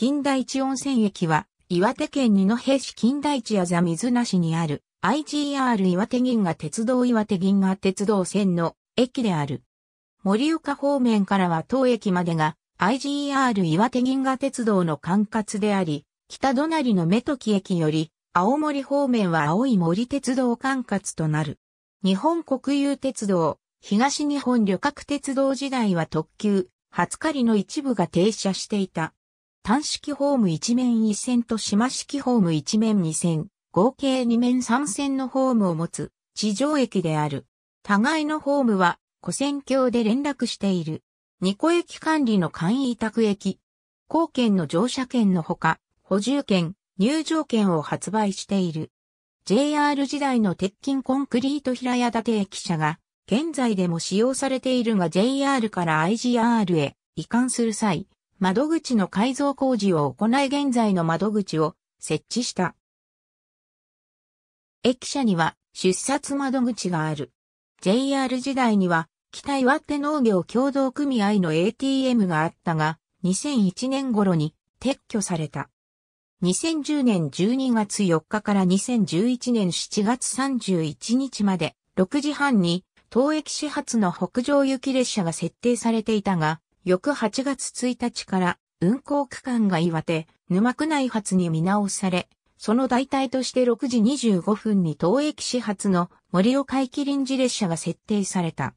金田一温泉駅は、岩手県二戸市金田一あざ水無しにある、IGR 岩手銀河鉄道岩手銀河鉄道線の駅である。盛岡方面からは当駅までが IGR 岩手銀河鉄道の管轄であり、北隣の目時駅より、青森方面は青い森鉄道管轄となる。日本国有鉄道、東日本旅客鉄道時代は特急、初狩りの一部が停車していた。単式ホーム1面1線と島式ホーム1面2線、合計2面3線のホームを持つ地上駅である。互いのホームは古線橋で連絡している。ニコ駅管理の簡易委託駅。高券の乗車券のほか、補充券、入場券を発売している。JR 時代の鉄筋コンクリート平屋建て駅舎が、現在でも使用されているが JR から IGR へ移管する際、窓口の改造工事を行い現在の窓口を設置した。駅舎には出札窓口がある。JR 時代には北岩手農業協同組合の ATM があったが、2001年頃に撤去された。2010年12月4日から2011年7月31日まで6時半に当駅始発の北上行き列車が設定されていたが、翌8月1日から運行区間が岩手、沼区内発に見直され、その代替として6時25分に東駅始発の森岡駅臨時列車が設定された。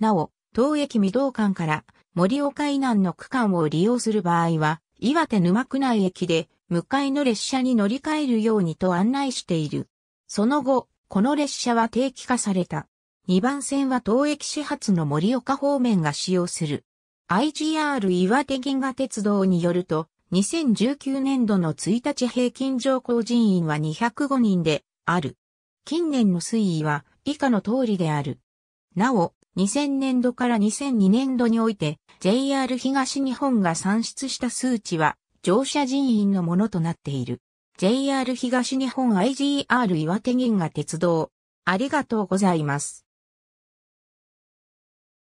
なお、東駅未動間から森岡以南の区間を利用する場合は、岩手沼区内駅で向かいの列車に乗り換えるようにと案内している。その後、この列車は定期化された。2番線は東駅始発の森岡方面が使用する。IGR 岩手銀河鉄道によると、2019年度の1日平均乗降人員は205人である。近年の推移は以下の通りである。なお、2000年度から2002年度において JR 東日本が算出した数値は乗車人員のものとなっている。JR 東日本 IGR 岩手銀河鉄道。ありがとうございます。